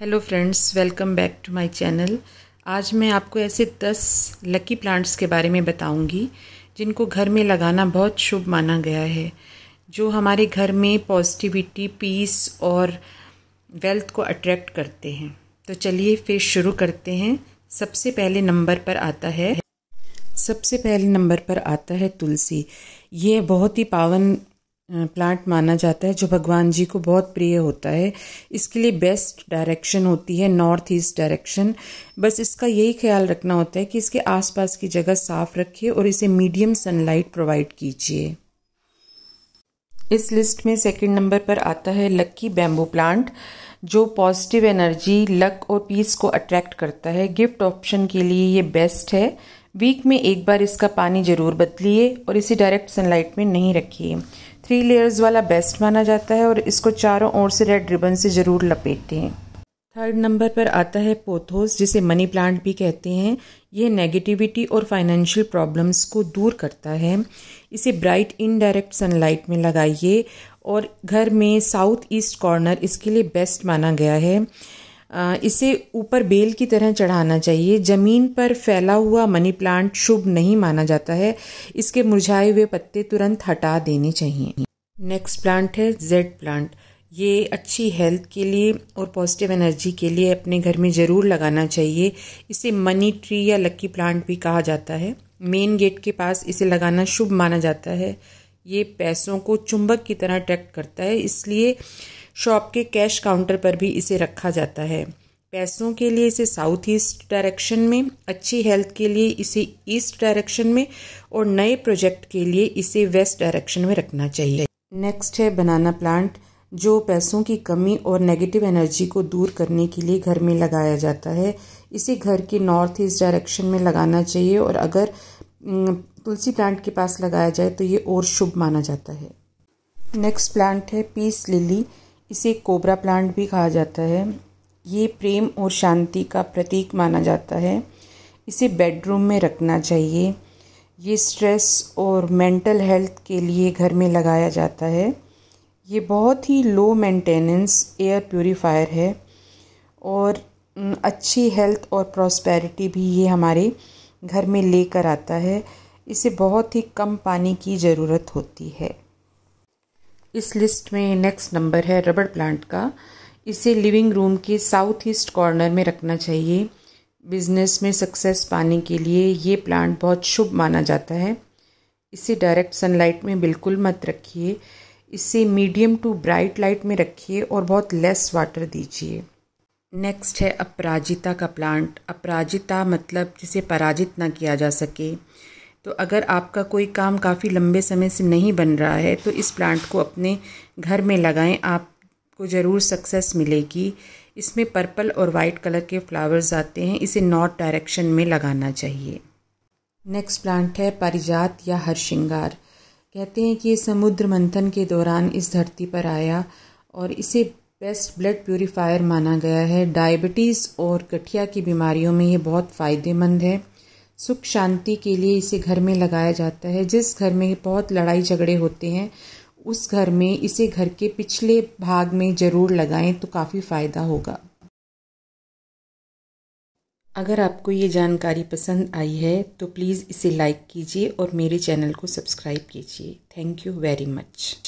hello friends welcome back to my channel आज मैं आपको ऐसे दस लकी प्लांट्स के बारे में बताऊंगी जिनको घर में लगाना बहुत शुभ माना गया है जो हमारे घर में पॉजिटिविटी पीस और वेल्थ को अट्रैक्ट करते हैं तो चलिए फिर शुरू करते हैं सबसे पहले नंबर पर आता है सबसे पहले नंबर पर आता है तुलसी ये बहुत ही पावन प्लांट माना जाता है जो भगवान जी को बहुत प्रिय होता है इसके लिए बेस्ट डायरेक्शन होती है नॉर्थ ईस्ट डायरेक्शन बस इसका यही ख्याल रखना होता है कि इसके आसपास की जगह साफ रखिए और इसे मीडियम सनलाइट प्रोवाइड कीजिए इस लिस्ट में सेकंड नंबर पर आता है लक्की बैम्बू प्लांट जो पॉजिटिव एनर्जी लक और पीस को अट्रैक्ट करता है गिफ्ट ऑप्शन के लिए ये बेस्ट है वीक में एक बार इसका पानी ज़रूर बदलिए और इसे डायरेक्ट सनलाइट में नहीं रखिए थ्री लेयर्स वाला बेस्ट माना जाता है और इसको चारों ओर से रेड रिबन से ज़रूर लपेटें थर्ड नंबर पर आता है पोथोस जिसे मनी प्लांट भी कहते हैं यह नेगेटिविटी और फाइनेंशियल प्रॉब्लम्स को दूर करता है इसे ब्राइट इनडायरेक्ट सनलाइट में लगाइए और घर में साउथ ईस्ट कॉर्नर इसके लिए बेस्ट माना गया है इसे ऊपर बेल की तरह चढ़ाना चाहिए ज़मीन पर फैला हुआ मनी प्लांट शुभ नहीं माना जाता है इसके मुरझाए हुए पत्ते तुरंत हटा देने चाहिए नेक्स्ट प्लांट है जेड प्लांट ये अच्छी हेल्थ के लिए और पॉजिटिव एनर्जी के लिए अपने घर में ज़रूर लगाना चाहिए इसे मनी ट्री या लक्की प्लांट भी कहा जाता है मेन गेट के पास इसे लगाना शुभ माना जाता है ये पैसों को चुंबक की तरह अट्रैक्ट करता है इसलिए शॉप के कैश काउंटर पर भी इसे रखा जाता है पैसों के लिए इसे साउथ ईस्ट डायरेक्शन में अच्छी हेल्थ के लिए इसे ईस्ट डायरेक्शन में और नए प्रोजेक्ट के लिए इसे वेस्ट डायरेक्शन में रखना चाहिए नेक्स्ट है बनाना प्लांट जो पैसों की कमी और नेगेटिव एनर्जी को दूर करने के लिए घर में लगाया जाता है इसे घर के नॉर्थ ईस्ट डायरेक्शन में लगाना चाहिए और अगर तुलसी प्लांट के पास लगाया जाए तो ये और शुभ माना जाता है नेक्स्ट प्लांट है पीस लिली इसे कोबरा प्लांट भी कहा जाता है ये प्रेम और शांति का प्रतीक माना जाता है इसे बेडरूम में रखना चाहिए ये स्ट्रेस और मेंटल हेल्थ के लिए घर में लगाया जाता है ये बहुत ही लो मेंटेनेंस एयर प्योरीफायर है और अच्छी हेल्थ और प्रॉस्पेरिटी भी ये हमारे घर में लेकर आता है इसे बहुत ही कम पानी की ज़रूरत होती है इस लिस्ट में नेक्स्ट नंबर है रबड़ प्लांट का इसे लिविंग रूम के साउथ ईस्ट कॉर्नर में रखना चाहिए बिजनेस में सक्सेस पाने के लिए ये प्लांट बहुत शुभ माना जाता है इसे डायरेक्ट सनलाइट में बिल्कुल मत रखिए इसे मीडियम टू ब्राइट लाइट में रखिए और बहुत लेस वाटर दीजिए नेक्स्ट है अपराजिता का प्लांट अपराजिता मतलब जिसे पराजित ना किया जा सके तो अगर आपका कोई काम काफ़ी लंबे समय से नहीं बन रहा है तो इस प्लांट को अपने घर में लगाएं आपको ज़रूर सक्सेस मिलेगी इसमें पर्पल और वाइट कलर के फ्लावर्स आते हैं इसे नॉर्थ डायरेक्शन में लगाना चाहिए नेक्स्ट प्लांट है परिजात या हरशिंगार कहते हैं कि ये समुद्र मंथन के दौरान इस धरती पर आया और इसे बेस्ट ब्लड प्योरीफायर माना गया है डायबिटीज़ और गठिया की बीमारियों में ये बहुत फ़ायदेमंद है सुख शांति के लिए इसे घर में लगाया जाता है जिस घर में बहुत लड़ाई झगड़े होते हैं उस घर में इसे घर के पिछले भाग में ज़रूर लगाएं तो काफ़ी फ़ायदा होगा अगर आपको ये जानकारी पसंद आई है तो प्लीज़ इसे लाइक कीजिए और मेरे चैनल को सब्सक्राइब कीजिए थैंक यू वेरी मच